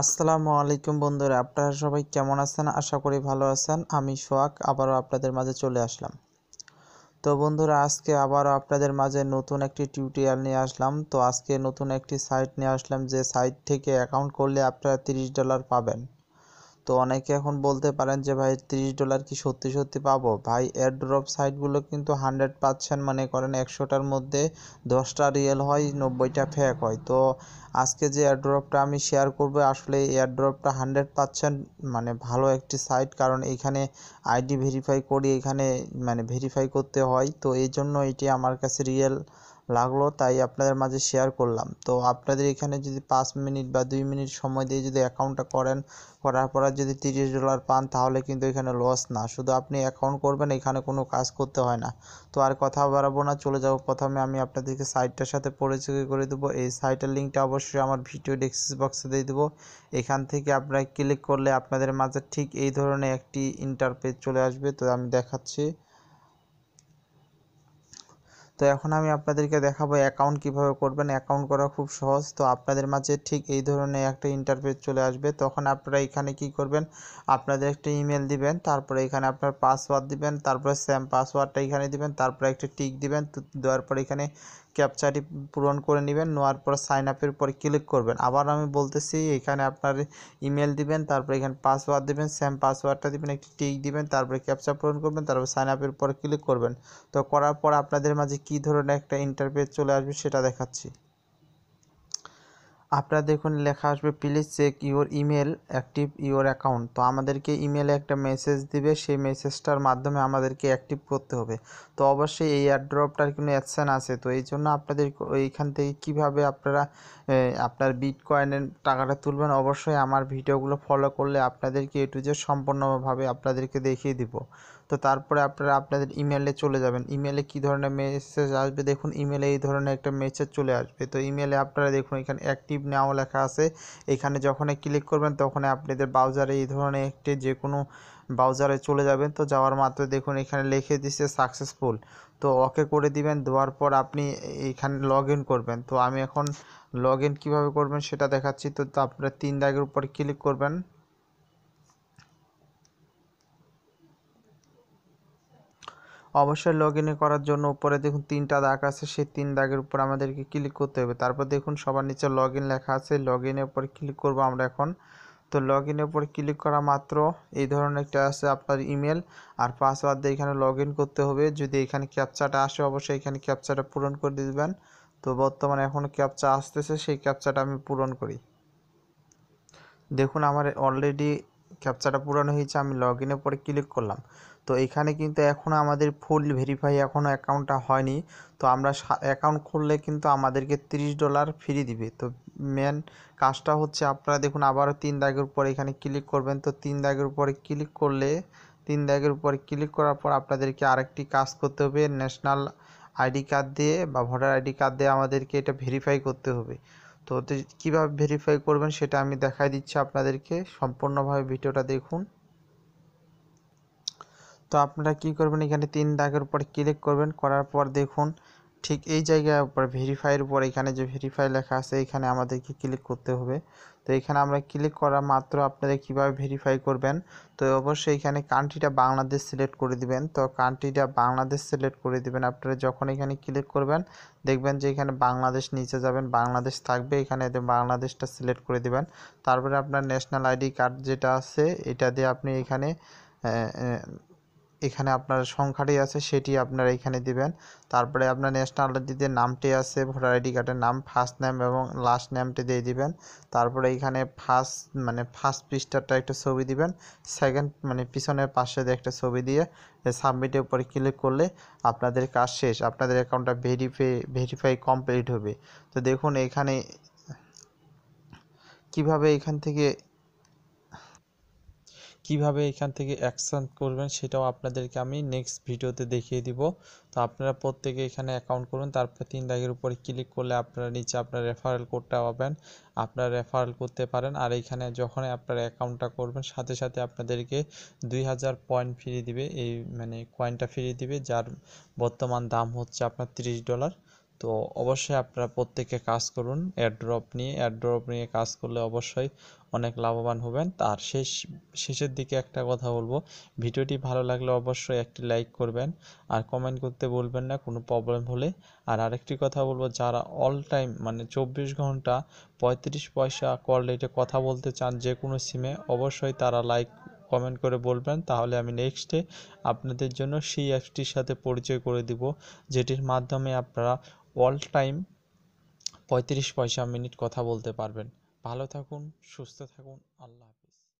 আসসালামু আলাইকুম বন্ধুরা আপনারা সবাই কেমন আছেন আশা করি ভালো আছেন আমি সোহাগ আবারও আপনাদের মাঝে চলে আসলাম তো বন্ধুরা আজকে আবারও আপনাদের মাঝে নতুন একটি টিউটোরিয়াল নিয়ে আসলাম তো আজকে নতুন একটি সাইট নিয়ে আসলাম যে সাইট থেকে অ্যাকাউন্ট করলে আপনারা তিরিশ ডলার পাবেন তো অনেকে এখন বলতে পারেন যে ভাই তিরিশ ডলার কি সত্যি সত্যি পাবো ভাই এয়ারড্রপ সাইটগুলো কিন্তু হান্ড্রেড পার্সেন্ট মনে করেন একশোটার মধ্যে দশটা রিয়েল হয় নব্বইটা ফেক হয় তো আজকে যে এয়ারড্রপটা আমি শেয়ার করবো আসলে এয়ারড্রপটা হান্ড্রেড পার্সেন্ট মানে ভালো একটি সাইট কারণ এখানে আইডি ভেরিফাই করি এখানে মানে ভেরিফাই করতে হয় তো এই জন্য এটি আমার কাছে রিয়েল লাগলো তাই আপনাদের মাঝে শেয়ার করলাম তো আপনাদের এখানে যদি পাঁচ মিনিট বা দুই মিনিট সময় দিয়ে যদি অ্যাকাউন্টটা করেন করার পর যদি তিরিশ ডলার পান তাহলে কিন্তু এখানে লস না শুধু আপনি অ্যাকাউন্ট করবেন এখানে কোনো কাজ করতে হয় না তো আর কথা বাড়াবো না চলে যাব প্রথমে আমি আপনাদেরকে সাইটটার সাথে পরিচয় করে দেবো এই সাইটের লিঙ্কটা অবশ্যই আমার ভিডিও ডেসক্রিপশন বক্সে দিয়ে দেবো এখান থেকে আপনারা ক্লিক করলে আপনাদের মাঝে ঠিক এই ধরনের একটি ইন্টারপেজ চলে আসবে তো আমি দেখাচ্ছি তো এখন আমি আপনাদেরকে দেখাবো অ্যাকাউন্ট কিভাবে করবেন অ্যাকাউন্ট করা খুব সহজ তো আপনাদের মাঝে ঠিক এই ধরনের একটা ইন্টারফেস চলে আসবে তখন আপনারা এখানে কি করবেন আপনাদের একটা ইমেল দিবেন তারপরে এখানে আপনার পাসওয়ার্ড দিবেন তারপরে স্যাম পাসওয়ার্ডটা এখানে দিবেন তারপরে একটা টিক দিবেন দেওয়ার পর এখানে ক্যাপচারটি পূরণ করে নেবেন নেওয়ার পর সাইন আপের পর ক্লিক করবেন আবার আমি বলতেছি এখানে আপনার ইমেল দিবেন তারপরে এখানে পাসওয়ার্ড দিবেন স্যাম পাসওয়ার্ডটা দিবেন একটি টিক দিবেন তারপরে ক্যাপচার পূরণ করবেন তারপর সাইন আপের পর ক্লিক করবেন তো করার পর আপনাদের মাঝে কী ধরনের একটা ইন্টারফেস চলে আসবে সেটা দেখাচ্ছি আপনারা দেখুন লেখা আসবে please check your email active your account তো আমাদেরকে ইমেলে একটা মেসেজ দিবে সেই মেসেজটার মাধ্যমে আমাদেরকে অ্যাক্টিভ করতে হবে তো অবশ্যই এই অ্যাড্রপটার কোনো অ্যাকশান আছে তো এই জন্য আপনাদের এইখান থেকে কিভাবে আপনারা আপনার বিট কয়েনের টাকাটা তুলবেন অবশ্যই আমার ভিডিওগুলো ফলো করলে আপনাদেরকে এ টু জে সম্পূর্ণভাবে আপনাদেরকে দেখিয়ে দিব তো তারপরে আপনারা আপনাদের ইমেলে চলে যাবেন ইমেলে কি ধরনের মেসেজ আসবে দেখুন ইমেলে এই ধরনের একটা মেসেজ চলে আসবে তো ইমেলে আপনারা দেখুন এখানে অ্যাক্টিভ নাও লেখা আছে এখানে যখন ক্লিক করবেন তখন আপনাদের ব্রাউজারে এই ধরনের একটি যে কোনো ব্রাউজারে চলে যাবেন তো যাওয়ার মাত্র দেখুন এখানে লিখে দিচ্ছে সাকসেসফুল তো ওকে করে দিবেন দেওয়ার পর আপনি এখানে লগ করবেন তো আমি এখন লগ ইন কীভাবে করবেন সেটা দেখাচ্ছি তো আপনারা তিন দাগের উপর ক্লিক করবেন অবশ্যই লগ ইন করার জন্য উপরে দেখুন তিনটা দাগ আছে সেই তিন দাগের উপর আমাদেরকে ক্লিক করতে হবে তারপর দেখুন সবার নিচে লগ ইন লেখা আছে লগ ইনের উপর ক্লিক করব আমরা এখন তো লগ ইনের উপর ক্লিক করা মাত্র এই ধরনের একটা আছে আপনার ইমেল আর পাসওয়ার্ড দিয়ে এখানে লগ করতে হবে যদি এখানে ক্যাপচাটা আসে অবশ্যই এখানে ক্যাপচাটা পূরণ করে দিবেন তো বর্তমানে এখন ক্যাপচা আসতেছে সেই ক্যাপচাটা আমি পূরণ করি দেখুন আমার অলরেডি ক্যাপচাটা পূরণ হয়েছে আমি লগ ইনের পরে ক্লিক করলাম তো এখানে কিন্তু এখনও আমাদের ফুল ভেরিফাই এখনও অ্যাকাউন্টটা হয়নি তো আমরা অ্যাকাউন্ট খুললে কিন্তু আমাদেরকে 30 ডলার ফ্রি দিবে তো মেন কাজটা হচ্ছে আপনারা দেখুন আবারও তিন দাগের উপর এখানে ক্লিক করবেন তো তিন দাগের উপরে ক্লিক করলে তিন দাগের উপরে ক্লিক করার পর আপনাদেরকে আরেকটি কাজ করতে হবে ন্যাশনাল আইডি কার্ড দিয়ে বা ভোটার আইডি কার্ড দিয়ে আমাদেরকে এটা ভেরিফাই করতে হবে তো কীভাবে ভেরিফাই করবেন সেটা আমি দেখাই দিচ্ছি আপনাদেরকে সম্পূর্ণভাবে ভিডিওটা দেখুন তো আপনারা কি করবেন এখানে তিন দাগের উপর ক্লিক করবেন করার পর দেখুন ঠিক এই জায়গার উপর ভেরিফাইয়ের উপর এখানে যে ভেরিফাই লেখা আছে এখানে আমাদেরকে ক্লিক করতে হবে তো এখানে আমরা ক্লিক করা মাত্র আপনারা কিভাবে ভেরিফাই করবেন তো অবশ্যই এখানে কান্ট্রিটা বাংলাদেশ সিলেক্ট করে দিবেন তো কান্ট্রিটা বাংলাদেশ সিলেক্ট করে দিবেন আপনারা যখন এখানে ক্লিক করবেন দেখবেন যে এখানে বাংলাদেশ নিচে যাবেন বাংলাদেশ থাকবে এখানে বাংলাদেশটা সিলেক্ট করে দিবেন তারপরে আপনার ন্যাশনাল আইডি কার্ড যেটা আছে এটা দিয়ে আপনি এখানে এখানে আপনার সংখ্যাটি আছে সেটি আপনারা এখানে দিবেন তারপরে আপনার ন্যাশনাল আইডিতে নামটি আছে ভোটার আইডি কার্ডের নাম ফার্স্ট নেম এবং লাস্ট নেমটি দিয়ে দিবেন তারপরে এখানে ফার্স্ট মানে ফার্স্ট পৃষ্ঠাটা একটা ছবি দিবেন সেকেন্ড মানে পিছনের পাশে একটা ছবি দিয়ে সাবমিটের উপরে ক্লিক করলে আপনাদের কাজ শেষ আপনাদের অ্যাকাউন্টটা ভেরিফাই ভেরিফাই কমপ্লিট হবে তো দেখুন এখানে কিভাবে এখান থেকে কিভাবে এখান থেকে অ্যাকশান করবেন সেটাও আপনাদেরকে আমি নেক্সট ভিডিওতে দেখিয়ে দিব তো আপনারা প্রত্যেকে এখানে অ্যাকাউন্ট করুন তারপরে তিন দাগের উপরে ক্লিক করলে আপনারা নিচে আপনার রেফারেল কোডটা পাবেন আপনারা রেফারেল করতে পারেন আর এখানে যখনই আপনারা অ্যাকাউন্টটা করবেন সাথে সাথে আপনাদেরকে দুই হাজার পয়েন্ট ফ্রি দিবে এই মানে কয়েনটা ফ্রি দিবে যার বর্তমান দাম হচ্ছে আপনার 30 ডলার তো অবশ্যই আপনারা প্রত্যেকে কাজ করুন এয়ারড্রপ নিয়ে এয়ারড্রপ নিয়ে কাজ করলে অবশ্যই অনেক লাভবান হবেন তার শেষ শেষের দিকে একটা কথা বলবো ভিডিওটি ভালো লাগলে অবশ্যই একটি লাইক করবেন আর কমেন্ট করতে বলবেন না কোনো প্রবলেম হলে আর আরেকটি কথা বলবো যারা অল টাইম মানে চব্বিশ ঘন্টা পঁয়ত্রিশ পয়সা কল রেটে কথা বলতে চান যে কোনো সিমে অবশ্যই তারা লাইক কমেন্ট করে বলবেন তাহলে আমি নেক্সটে আপনাদের জন্য সেই অ্যাপটির সাথে পরিচয় করে দিব যেটির মাধ্যমে আপনারা অল টাইম পঁয়ত্রিশ পয়সা মিনিট কথা বলতে পারবেন ভালো থাকুন সুস্থ থাকুন আল্লাহ